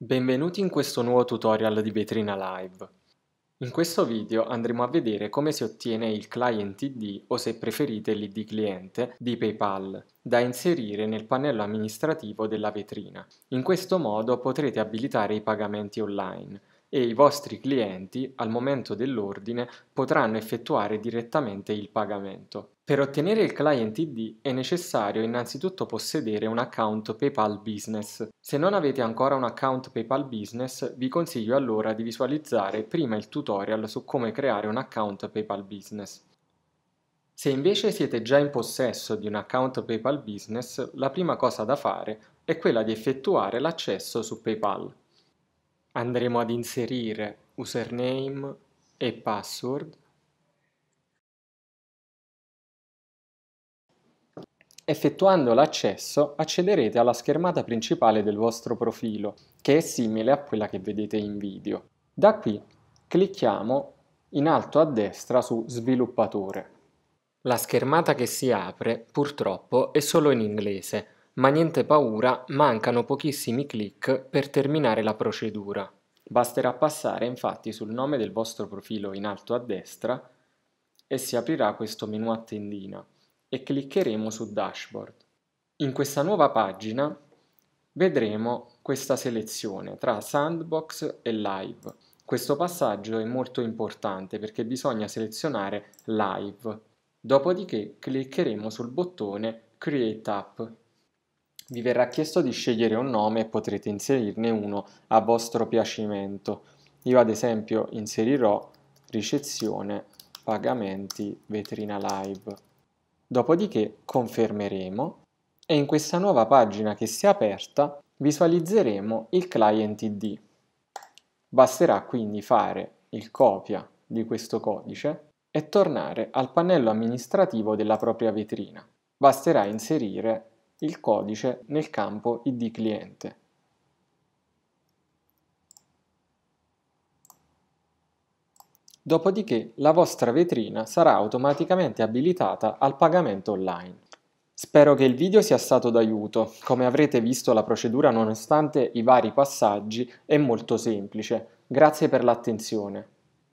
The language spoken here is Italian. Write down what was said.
Benvenuti in questo nuovo tutorial di Vetrina Live. In questo video andremo a vedere come si ottiene il client ID o se preferite l'ID cliente di PayPal da inserire nel pannello amministrativo della vetrina. In questo modo potrete abilitare i pagamenti online e i vostri clienti al momento dell'ordine potranno effettuare direttamente il pagamento. Per ottenere il client ID è necessario innanzitutto possedere un account PayPal Business. Se non avete ancora un account PayPal Business, vi consiglio allora di visualizzare prima il tutorial su come creare un account PayPal Business. Se invece siete già in possesso di un account PayPal Business, la prima cosa da fare è quella di effettuare l'accesso su PayPal. Andremo ad inserire username e password Effettuando l'accesso accederete alla schermata principale del vostro profilo, che è simile a quella che vedete in video. Da qui clicchiamo in alto a destra su Sviluppatore. La schermata che si apre, purtroppo, è solo in inglese, ma niente paura, mancano pochissimi clic per terminare la procedura. Basterà passare infatti sul nome del vostro profilo in alto a destra e si aprirà questo menu a tendina e cliccheremo su Dashboard. In questa nuova pagina vedremo questa selezione tra Sandbox e Live. Questo passaggio è molto importante perché bisogna selezionare Live. Dopodiché cliccheremo sul bottone Create App. Vi verrà chiesto di scegliere un nome e potrete inserirne uno a vostro piacimento. Io ad esempio inserirò ricezione pagamenti vetrina live. Dopodiché confermeremo e in questa nuova pagina che si è aperta visualizzeremo il client ID. Basterà quindi fare il copia di questo codice e tornare al pannello amministrativo della propria vetrina. Basterà inserire il codice nel campo ID cliente. Dopodiché la vostra vetrina sarà automaticamente abilitata al pagamento online. Spero che il video sia stato d'aiuto, come avrete visto la procedura nonostante i vari passaggi è molto semplice. Grazie per l'attenzione.